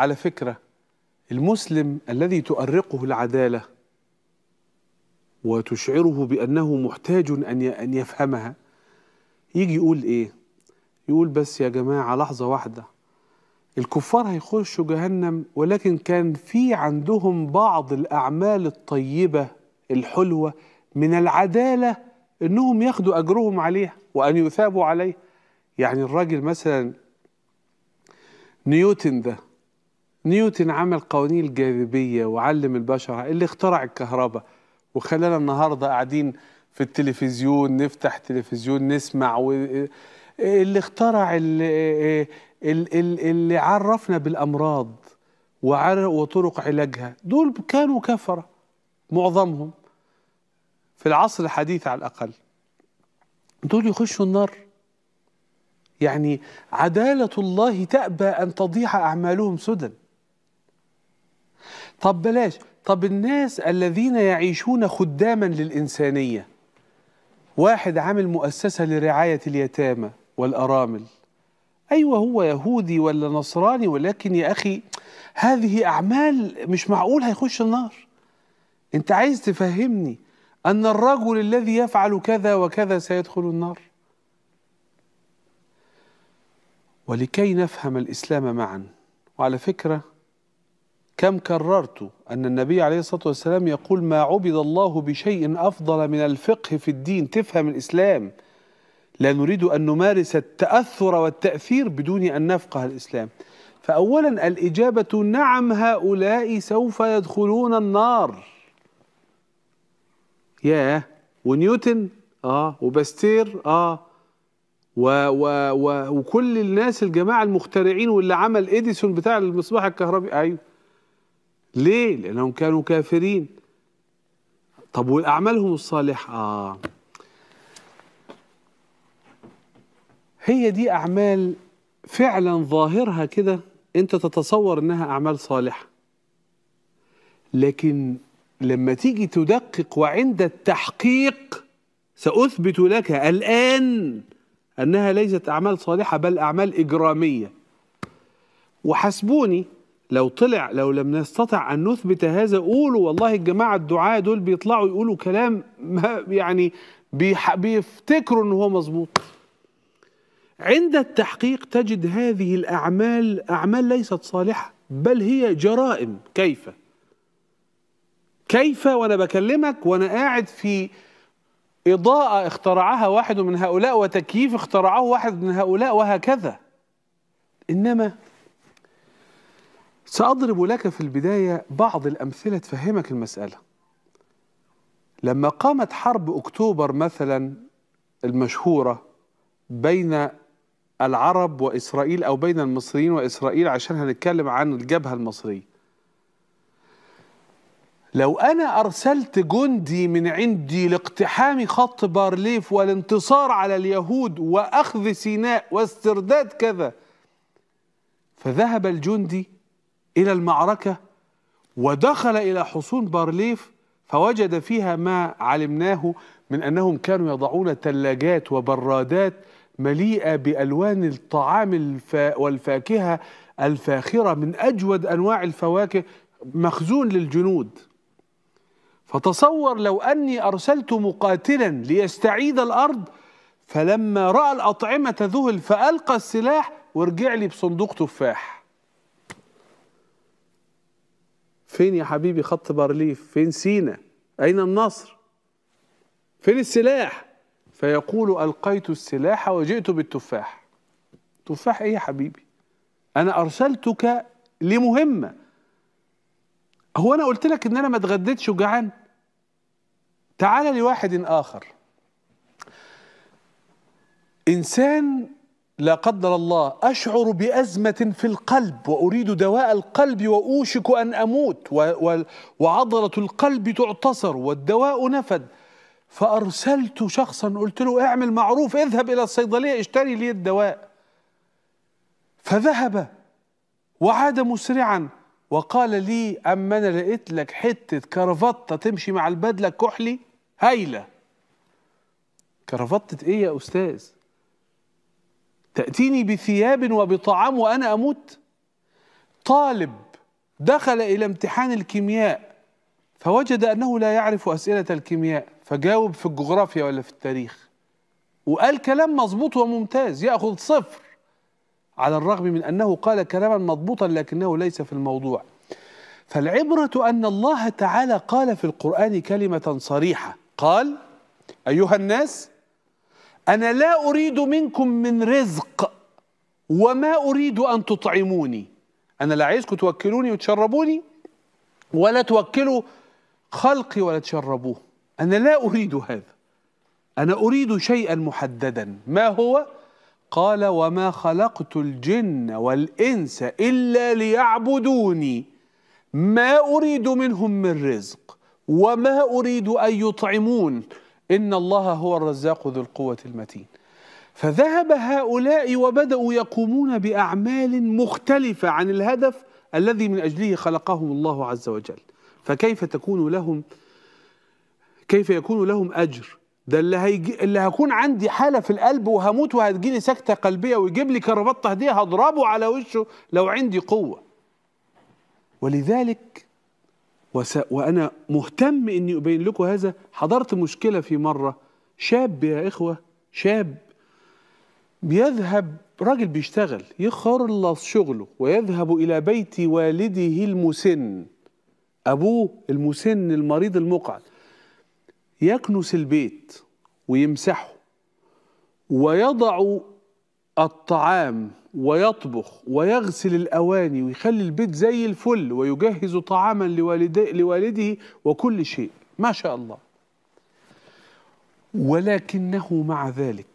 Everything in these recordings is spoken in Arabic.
على فكرة المسلم الذي تؤرقه العدالة وتشعره بأنه محتاج أن أن يفهمها يجي يقول إيه؟ يقول بس يا جماعة لحظة واحدة الكفار هيخشوا جهنم ولكن كان في عندهم بعض الأعمال الطيبة الحلوة من العدالة إنهم ياخدوا أجرهم عليها وأن يثابوا عليها يعني الراجل مثلا نيوتن ده نيوتن عمل قوانين الجاذبية وعلم البشر اللي اخترع الكهرباء وخلانا النهاردة قاعدين في التلفزيون نفتح تلفزيون نسمع و... اللي اخترع اللي, اللي عرفنا بالأمراض وطرق علاجها دول كانوا كفرة معظمهم في العصر الحديث على الأقل دول يخشوا النار يعني عدالة الله تأبى أن تضيع أعمالهم سدى طب بلاش طب الناس الذين يعيشون خداما للإنسانية واحد عامل مؤسسة لرعاية اليتامى والأرامل أيوة هو يهودي ولا نصراني ولكن يا أخي هذه أعمال مش معقول هيخش النار أنت عايز تفهمني أن الرجل الذي يفعل كذا وكذا سيدخل النار ولكي نفهم الإسلام معا وعلى فكرة كم كررت أن النبي عليه الصلاة والسلام يقول ما عبد الله بشيء أفضل من الفقه في الدين تفهم الإسلام لا نريد أن نمارس التأثر والتأثير بدون أن نفقه الإسلام فأولا الإجابة نعم هؤلاء سوف يدخلون النار ياه ونيوتن آه وبستير آه و و و وكل الناس الجماعة المخترعين واللي عمل إديسون بتاع المصباح الكهربي أيوه ليه لانهم كانوا كافرين طب واعمالهم الصالحه آه. هي دي اعمال فعلا ظاهرها كده انت تتصور انها اعمال صالحه لكن لما تيجي تدقق وعند التحقيق ساثبت لك الان انها ليست اعمال صالحه بل اعمال اجراميه وحسبوني لو طلع لو لم نستطع أن نثبت هذا قولوا والله الجماعة الدعاة دول بيطلعوا يقولوا كلام ما يعني بيفتكروا ان هو مظبوط عند التحقيق تجد هذه الأعمال أعمال ليست صالحة بل هي جرائم كيف كيف وأنا بكلمك وأنا قاعد في إضاءة اخترعها واحد من هؤلاء وتكييف اخترعه واحد من هؤلاء وهكذا إنما سأضرب لك في البداية بعض الأمثلة تفهمك المسألة لما قامت حرب أكتوبر مثلا المشهورة بين العرب وإسرائيل أو بين المصريين وإسرائيل عشان هنتكلم عن الجبهة المصرية لو أنا أرسلت جندي من عندي لاقتحام خط بارليف والانتصار على اليهود وأخذ سيناء واسترداد كذا فذهب الجندي إلى المعركة ودخل إلى حصون بارليف فوجد فيها ما علمناه من أنهم كانوا يضعون ثلاجات وبرادات مليئة بألوان الطعام الفا والفاكهة الفاخرة من أجود أنواع الفواكه مخزون للجنود فتصور لو أني أرسلت مقاتلا ليستعيد الأرض فلما رأى الأطعمة تذهل فألقى السلاح ورجع لي بصندوق تفاح فين يا حبيبي خط بارليف فين سينا أين النصر فين السلاح فيقول ألقيت السلاح وجئت بالتفاح تفاح إيه يا حبيبي أنا أرسلتك لمهمة هو أنا قلت لك إن أنا ما اتغديتش وجعان تعال لواحد آخر إنسان لا قدر الله أشعر بأزمة في القلب وأريد دواء القلب وأوشك أن أموت وعضلة القلب تعتصر والدواء نفد فأرسلت شخصا قلت له اعمل معروف اذهب إلى الصيدلية اشتري لي الدواء فذهب وعاد مسرعا وقال لي أما أنا لقيت لك حتة كرافطة تمشي مع البدلة كحلي هايلة كرافطة إيه يا أستاذ تأتيني بثياب وبطعام وأنا أموت طالب دخل إلى امتحان الكيمياء فوجد أنه لا يعرف أسئلة الكيمياء فجاوب في الجغرافيا ولا في التاريخ وقال كلام مظبوط وممتاز يأخذ صفر على الرغم من أنه قال كلاما مضبوطا لكنه ليس في الموضوع فالعبرة أن الله تعالى قال في القرآن كلمة صريحة قال أيها الناس أنا لا أريد منكم من رزق وما أريد أن تطعموني أنا لا عايزكم توكلوني وتشربوني ولا توكلوا خلقي ولا تشربوه أنا لا أريد هذا أنا أريد شيئا محددا ما هو؟ قال وما خلقت الجن والإنس إلا ليعبدوني ما أريد منهم من رزق وما أريد أن يطعمون إن الله هو الرزاق ذو القوة المتين فذهب هؤلاء وبدأوا يقومون بأعمال مختلفة عن الهدف الذي من أجله خلقهم الله عز وجل فكيف تكون لهم كيف يكون لهم أجر ده اللي, هيجي اللي هكون عندي حالة في القلب وهموت وهتجيلي سكتة قلبية ويجيب لي كربطة هدية هضربه على وشه لو عندي قوة ولذلك وس... وأنا مهتم أني أبين لكم هذا حضرت مشكلة في مرة شاب يا إخوة شاب بيذهب راجل بيشتغل يخلص شغله ويذهب إلى بيت والده المسن أبوه المسن المريض المقعد يكنس البيت ويمسحه ويضع الطعام ويطبخ ويغسل الأواني ويخلي البيت زي الفل ويجهز طعاما لوالده, لوالده وكل شيء ما شاء الله ولكنه مع ذلك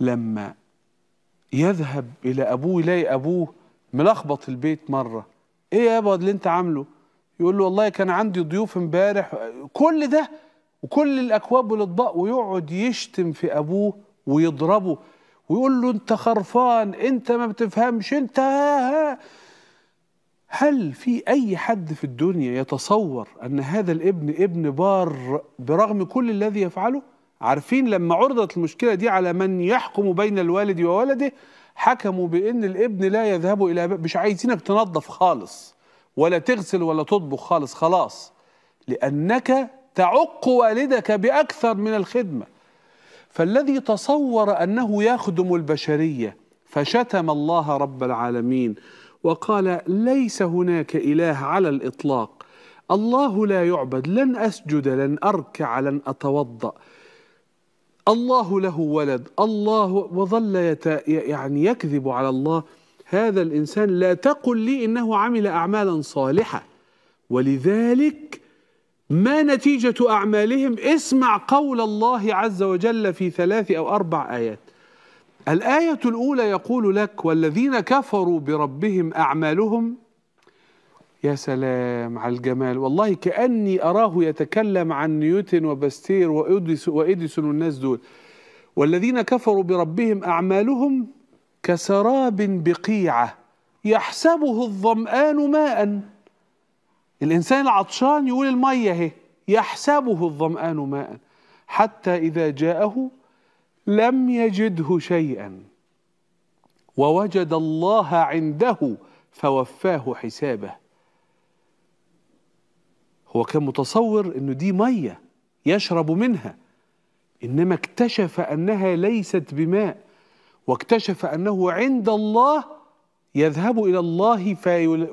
لما يذهب إلى أبوه يلاقي أبوه ملخبط البيت مرة إيه يا أبو اللي أنت عامله يقول له والله كان عندي ضيوف امبارح كل ده وكل الأكواب والأطباق ويقعد يشتم في أبوه ويضربه ويقول له انت خرفان انت ما بتفهمش انت ها ها هل في اي حد في الدنيا يتصور ان هذا الابن ابن بار برغم كل الذي يفعله عارفين لما عرضت المشكله دي على من يحكم بين الوالد وولده حكموا بان الابن لا يذهب الى مش عايزينك تنظف خالص ولا تغسل ولا تطبخ خالص خلاص لانك تعق والدك باكثر من الخدمه فالذي تصور أنه يخدم البشرية فشتم الله رب العالمين وقال ليس هناك إله على الإطلاق الله لا يعبد لن أسجد لن أركع لن أتوضأ الله له ولد الله وظل يت... يعني يكذب على الله هذا الإنسان لا تقل لي إنه عمل أعمالا صالحة ولذلك ما نتيجة أعمالهم اسمع قول الله عز وجل في ثلاث أو أربع آيات الآية الأولى يقول لك والذين كفروا بربهم أعمالهم يا سلام على الجمال والله كأني أراه يتكلم عن نيوتن وباستير وإديسون والناس دول والذين كفروا بربهم أعمالهم كسراب بقيعة يحسبه الظمآن ماءً الإنسان العطشان يقول المية اهي يحسبه الظمآن ماء حتى إذا جاءه لم يجده شيئا ووجد الله عنده فوفاه حسابه هو كان متصور انه دي ميه يشرب منها انما اكتشف انها ليست بماء واكتشف انه عند الله يذهب إلى الله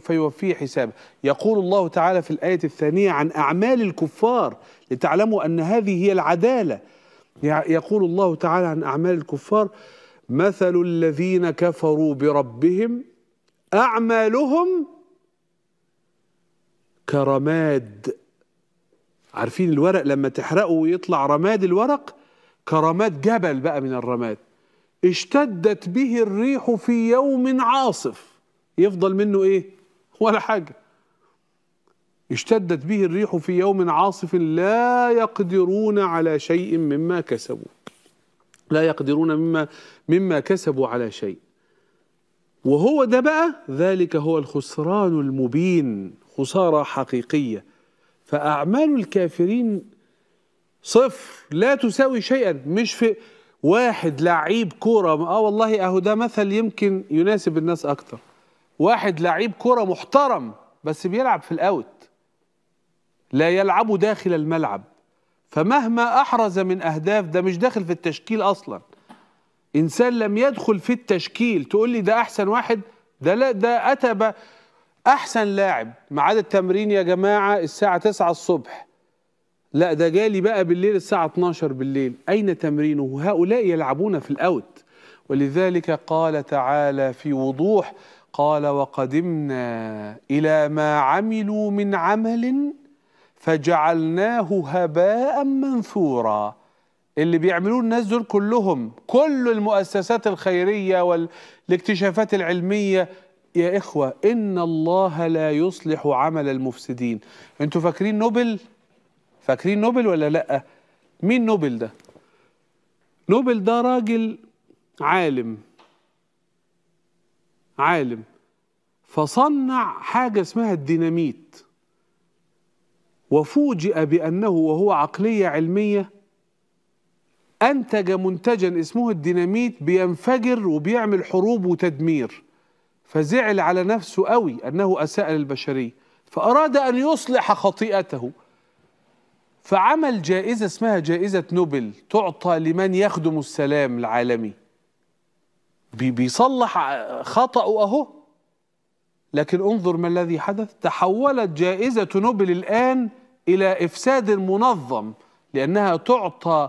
فيوفيه حسابه يقول الله تعالى في الآية الثانية عن أعمال الكفار لتعلموا أن هذه هي العدالة يقول الله تعالى عن أعمال الكفار مثل الذين كفروا بربهم أعمالهم كرماد عارفين الورق لما تحرقه ويطلع رماد الورق كرماد جبل بقى من الرماد اشتدت به الريح في يوم عاصف يفضل منه ايه ولا حاجه اشتدت به الريح في يوم عاصف لا يقدرون على شيء مما كسبوا لا يقدرون مما مما كسبوا على شيء وهو ده بقى ذلك هو الخسران المبين خساره حقيقيه فاعمال الكافرين صفر لا تساوي شيئا مش في واحد لعيب كوره اه والله اهو ده مثل يمكن يناسب الناس اكتر واحد لعيب كوره محترم بس بيلعب في الاوت لا يلعب داخل الملعب فمهما احرز من اهداف ده مش داخل في التشكيل اصلا انسان لم يدخل في التشكيل تقول لي ده احسن واحد ده لا ده اتى احسن لاعب ميعاد التمرين يا جماعه الساعه 9 الصبح لا ده جالي بقى بالليل الساعة 12 بالليل أين تمرينه هؤلاء يلعبون في الأوت ولذلك قال تعالى في وضوح قال وقدمنا إلى ما عملوا من عمل فجعلناه هباء منثورا اللي بيعملوه الناس دول كلهم كل المؤسسات الخيرية والاكتشافات العلمية يا إخوة إن الله لا يصلح عمل المفسدين أنتوا فاكرين نوبل؟ فاكرين نوبل ولا لا مين نوبل ده نوبل ده راجل عالم عالم فصنع حاجة اسمها الديناميت وفوجئ بأنه وهو عقلية علمية أنتج منتجا اسمه الديناميت بينفجر وبيعمل حروب وتدمير فزعل على نفسه قوي أنه أساء للبشرية فأراد أن يصلح خطيئته فعمل جائزة اسمها جائزة نوبل تعطى لمن يخدم السلام العالمي بيصلح خطأه أهو لكن انظر ما الذي حدث تحولت جائزة نوبل الآن إلى إفساد منظم لأنها تعطى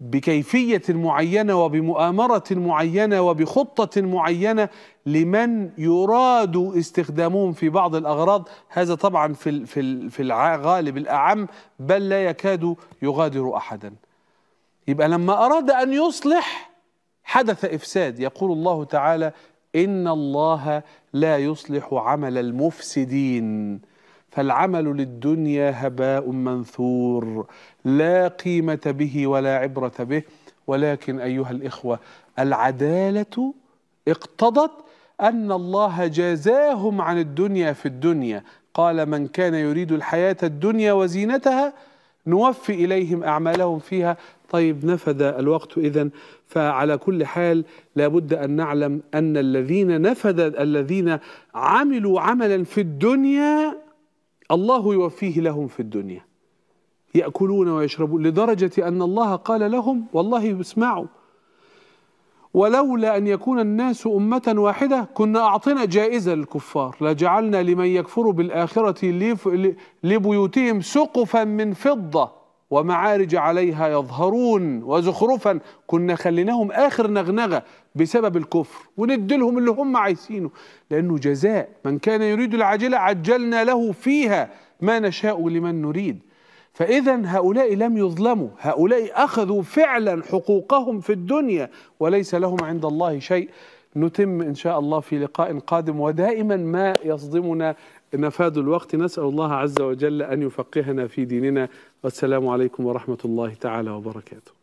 بكيفية معينة وبمؤامرة معينة وبخطة معينة لمن يراد استخدامهم في بعض الأغراض هذا طبعا في في الغالب الأعم بل لا يكاد يغادر أحدا يبقى لما أراد أن يصلح حدث إفساد يقول الله تعالى إن الله لا يصلح عمل المفسدين فالعمل للدنيا هباء منثور لا قيمة به ولا عبرة به ولكن أيها الإخوة العدالة اقتضت أن الله جازاهم عن الدنيا في الدنيا قال من كان يريد الحياة الدنيا وزينتها نوفي إليهم أعمالهم فيها طيب نفذ الوقت إذا فعلى كل حال لابد أن نعلم أن الذين نفذ الذين عملوا عملا في الدنيا الله يوفيه لهم في الدنيا يأكلون ويشربون لدرجة أن الله قال لهم والله اسمعوا ولولا أن يكون الناس أمة واحدة كنا أعطينا جائزة للكفار لجعلنا لمن يكفر بالآخرة لبيوتهم سقفا من فضة ومعارج عليها يظهرون وزخرفا كنا خليناهم آخر نغنغة بسبب الكفر وندلهم اللي هم عايزينه لأنه جزاء من كان يريد العاجلة عجلنا له فيها ما نشاء لمن نريد فإذا هؤلاء لم يظلموا هؤلاء أخذوا فعلا حقوقهم في الدنيا وليس لهم عند الله شيء نتم إن شاء الله في لقاء قادم ودائما ما يصدمنا نفاد الوقت نسأل الله عز وجل أن يفقهنا في ديننا والسلام عليكم ورحمة الله تعالى وبركاته